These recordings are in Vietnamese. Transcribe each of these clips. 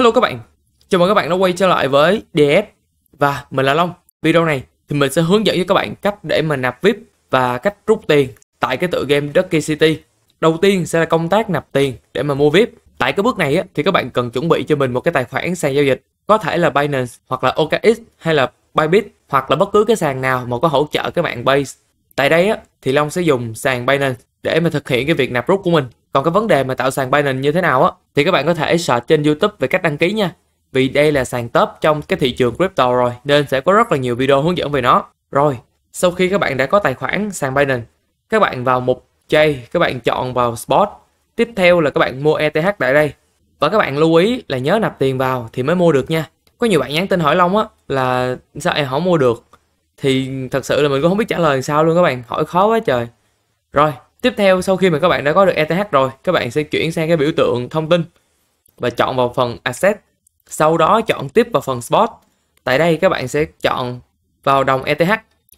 Hello các bạn, chào mừng các bạn đã quay trở lại với DS và mình là Long. Video này thì mình sẽ hướng dẫn cho các bạn cách để mà nạp VIP và cách rút tiền tại cái tựa game Ducky City. Đầu tiên sẽ là công tác nạp tiền để mà mua VIP. Tại cái bước này á, thì các bạn cần chuẩn bị cho mình một cái tài khoản sàn giao dịch có thể là Binance hoặc là OKX hay là Bybit hoặc là bất cứ cái sàn nào mà có hỗ trợ các bạn base. Tại đây á, thì Long sẽ dùng sàn Binance để mà thực hiện cái việc nạp rút của mình. Còn cái vấn đề mà tạo sàn Binance như thế nào á thì các bạn có thể search trên YouTube về cách đăng ký nha. Vì đây là sàn top trong cái thị trường crypto rồi nên sẽ có rất là nhiều video hướng dẫn về nó. Rồi, sau khi các bạn đã có tài khoản sàn Binance, các bạn vào mục chơi, các bạn chọn vào spot. Tiếp theo là các bạn mua ETH tại đây. Và các bạn lưu ý là nhớ nạp tiền vào thì mới mua được nha. Có nhiều bạn nhắn tin hỏi Long á là sao em không mua được. Thì thật sự là mình cũng không biết trả lời sao luôn các bạn, hỏi khó quá trời. Rồi, Tiếp theo sau khi mà các bạn đã có được ETH rồi, các bạn sẽ chuyển sang cái biểu tượng thông tin và chọn vào phần Asset. Sau đó chọn tiếp vào phần Spot. Tại đây các bạn sẽ chọn vào đồng ETH.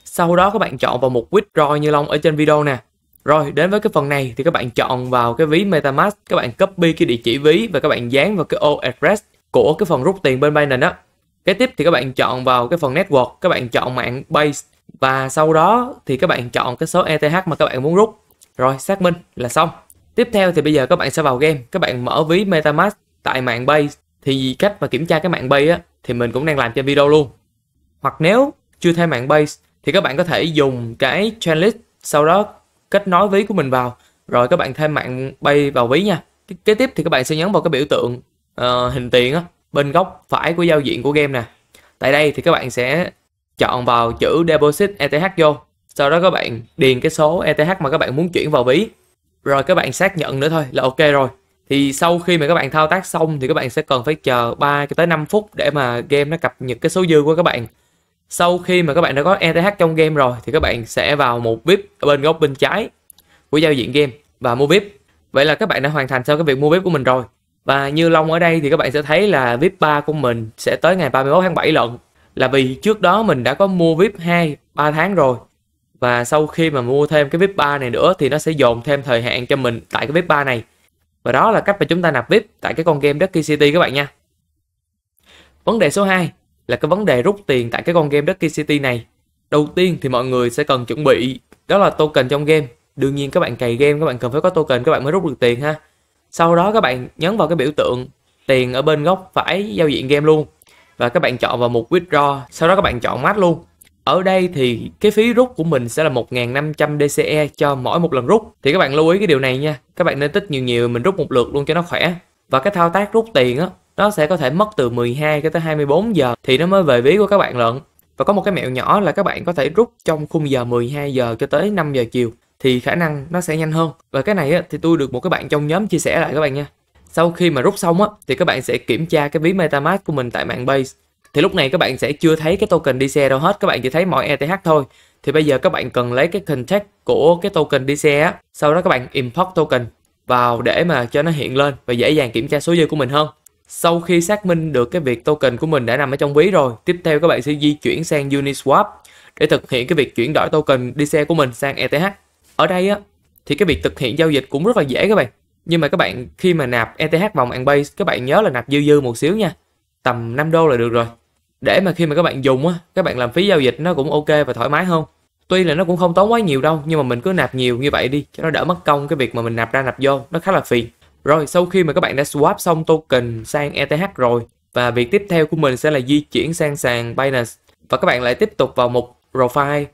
Sau đó các bạn chọn vào mục Withdraw như Long ở trên video nè. Rồi đến với cái phần này thì các bạn chọn vào cái ví MetaMask, các bạn copy cái địa chỉ ví và các bạn dán vào cái ô address của cái phần rút tiền bên Binance á. Cái tiếp thì các bạn chọn vào cái phần network, các bạn chọn mạng base và sau đó thì các bạn chọn cái số ETH mà các bạn muốn rút rồi xác minh là xong. Tiếp theo thì bây giờ các bạn sẽ vào game, các bạn mở ví MetaMask tại mạng Base thì cách mà kiểm tra cái mạng Base á, thì mình cũng đang làm trên video luôn. Hoặc nếu chưa thay mạng Base thì các bạn có thể dùng cái Chainlist sau đó kết nối ví của mình vào rồi các bạn thêm mạng Base vào ví nha. Kế tiếp thì các bạn sẽ nhấn vào cái biểu tượng uh, hình tiền á, bên góc phải của giao diện của game nè. Tại đây thì các bạn sẽ chọn vào chữ Deposit ETH vô sau đó các bạn điền cái số ETH mà các bạn muốn chuyển vào ví rồi các bạn xác nhận nữa thôi là ok rồi thì sau khi mà các bạn thao tác xong thì các bạn sẽ cần phải chờ 3 cho tới 5 phút để mà game nó cập nhật cái số dư của các bạn sau khi mà các bạn đã có ETH trong game rồi thì các bạn sẽ vào một VIP ở bên góc bên trái của giao diện game và mua VIP vậy là các bạn đã hoàn thành xong cái việc mua VIP của mình rồi và như Long ở đây thì các bạn sẽ thấy là VIP 3 của mình sẽ tới ngày 31 tháng 7 lận là vì trước đó mình đã có mua VIP 2 3 tháng rồi và sau khi mà mua thêm cái VIP 3 này nữa thì nó sẽ dồn thêm thời hạn cho mình tại cái VIP 3 này và đó là cách mà chúng ta nạp VIP tại cái con game Ducky City các bạn nha vấn đề số 2 là cái vấn đề rút tiền tại cái con game Ducky City này đầu tiên thì mọi người sẽ cần chuẩn bị đó là token trong game đương nhiên các bạn cày game các bạn cần phải có token các bạn mới rút được tiền ha sau đó các bạn nhấn vào cái biểu tượng tiền ở bên góc phải giao diện game luôn và các bạn chọn vào mục withdraw sau đó các bạn chọn match luôn ở đây thì cái phí rút của mình sẽ là 1.500 DCE cho mỗi một lần rút. Thì các bạn lưu ý cái điều này nha. Các bạn nên tích nhiều nhiều mình rút một lượt luôn cho nó khỏe. Và cái thao tác rút tiền á, nó sẽ có thể mất từ 12 cho tới 24 giờ thì nó mới về ví của các bạn lận. Và có một cái mẹo nhỏ là các bạn có thể rút trong khung giờ 12 giờ cho tới 5 giờ chiều thì khả năng nó sẽ nhanh hơn. Và cái này á, thì tôi được một cái bạn trong nhóm chia sẻ lại các bạn nha. Sau khi mà rút xong á, thì các bạn sẽ kiểm tra cái ví MetaMask của mình tại mạng Base thì lúc này các bạn sẽ chưa thấy cái token đi xe đâu hết các bạn chỉ thấy mỗi ETH thôi thì bây giờ các bạn cần lấy cái context của cái token đi DCE sau đó các bạn import token vào để mà cho nó hiện lên và dễ dàng kiểm tra số dư của mình hơn sau khi xác minh được cái việc token của mình đã nằm ở trong ví rồi tiếp theo các bạn sẽ di chuyển sang Uniswap để thực hiện cái việc chuyển đổi token đi xe của mình sang ETH ở đây á thì cái việc thực hiện giao dịch cũng rất là dễ các bạn nhưng mà các bạn khi mà nạp ETH vào mạng base các bạn nhớ là nạp dư dư một xíu nha tầm 5 đô là được rồi để mà khi mà các bạn dùng á các bạn làm phí giao dịch nó cũng ok và thoải mái hơn tuy là nó cũng không tốn quá nhiều đâu nhưng mà mình cứ nạp nhiều như vậy đi cho nó đỡ mất công cái việc mà mình nạp ra nạp vô nó khá là phiền rồi sau khi mà các bạn đã swap xong token sang ETH rồi và việc tiếp theo của mình sẽ là di chuyển sang sàn Binance và các bạn lại tiếp tục vào mục profile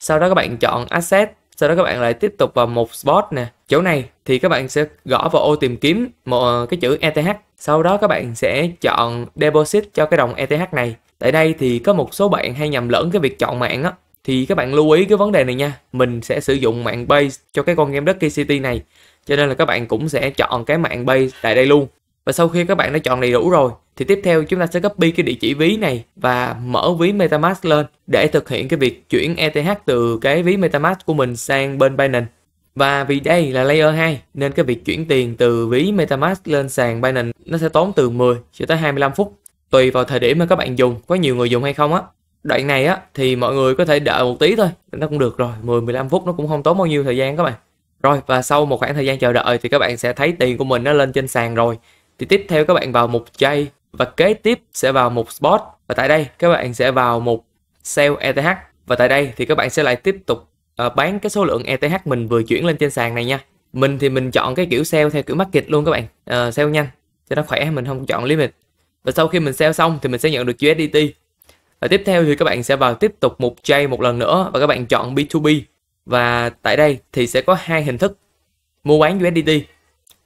sau đó các bạn chọn asset sau đó các bạn lại tiếp tục vào một spot nè chỗ này thì các bạn sẽ gõ vào ô tìm kiếm một ờ, cái chữ ETH sau đó các bạn sẽ chọn deposit cho cái đồng ETH này Tại đây thì có một số bạn hay nhầm lẫn cái việc chọn mạng á. Thì các bạn lưu ý cái vấn đề này nha. Mình sẽ sử dụng mạng base cho cái con game đất KCT này. Cho nên là các bạn cũng sẽ chọn cái mạng base tại đây luôn. Và sau khi các bạn đã chọn đầy đủ rồi thì tiếp theo chúng ta sẽ copy cái địa chỉ ví này và mở ví MetaMask lên để thực hiện cái việc chuyển ETH từ cái ví MetaMask của mình sang bên Binance. Và vì đây là layer 2 nên cái việc chuyển tiền từ ví MetaMask lên sàn Binance nó sẽ tốn từ 10 cho tới 25 phút tùy vào thời điểm mà các bạn dùng, có nhiều người dùng hay không á. Đoạn này á thì mọi người có thể đợi một tí thôi, nó cũng được rồi, 10 15 phút nó cũng không tốn bao nhiêu thời gian các bạn. Rồi và sau một khoảng thời gian chờ đợi thì các bạn sẽ thấy tiền của mình nó lên trên sàn rồi. Thì tiếp theo các bạn vào mục chay và kế tiếp sẽ vào mục spot và tại đây các bạn sẽ vào mục sell ETH và tại đây thì các bạn sẽ lại tiếp tục ờ, bán cái số lượng ETH mình vừa chuyển lên trên sàn này nha. Mình thì mình chọn cái kiểu sell theo kiểu market luôn các bạn, uh, ờ, sell nhanh cho nó khỏe mình không chọn limit và sau khi mình sell xong thì mình sẽ nhận được USDT và tiếp theo thì các bạn sẽ vào tiếp tục mục J một lần nữa và các bạn chọn B2B và tại đây thì sẽ có hai hình thức mua bán USDT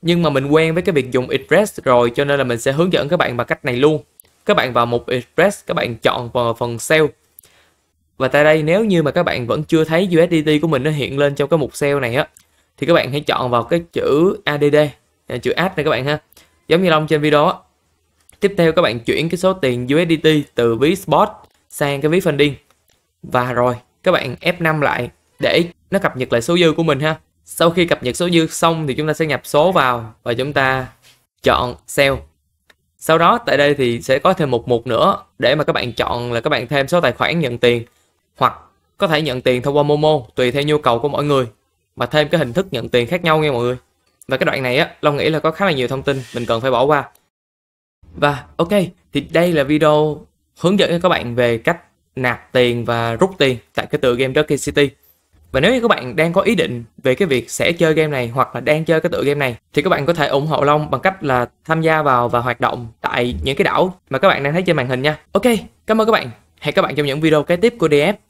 nhưng mà mình quen với cái việc dùng Express rồi cho nên là mình sẽ hướng dẫn các bạn bằng cách này luôn các bạn vào mục Express các bạn chọn vào phần sell và tại đây nếu như mà các bạn vẫn chưa thấy USDT của mình nó hiện lên trong cái mục sell này á thì các bạn hãy chọn vào cái chữ ADD chữ add này các bạn ha giống như long trên video Tiếp theo các bạn chuyển cái số tiền USDT từ ví spot sang cái ví funding. Và rồi các bạn F5 lại để nó cập nhật lại số dư của mình ha. Sau khi cập nhật số dư xong thì chúng ta sẽ nhập số vào và chúng ta chọn sell. Sau đó tại đây thì sẽ có thêm một mục nữa để mà các bạn chọn là các bạn thêm số tài khoản nhận tiền hoặc có thể nhận tiền thông qua Momo tùy theo nhu cầu của mọi người và thêm cái hình thức nhận tiền khác nhau nha mọi người. Và cái đoạn này á, Long nghĩ là có khá là nhiều thông tin mình cần phải bỏ qua. Và ok, thì đây là video hướng dẫn cho các bạn về cách nạp tiền và rút tiền tại cái tựa game Rocket City. Và nếu như các bạn đang có ý định về cái việc sẽ chơi game này hoặc là đang chơi cái tựa game này thì các bạn có thể ủng hộ Long bằng cách là tham gia vào và hoạt động tại những cái đảo mà các bạn đang thấy trên màn hình nha. Ok, cảm ơn các bạn. Hẹn các bạn trong những video kế tiếp của DF.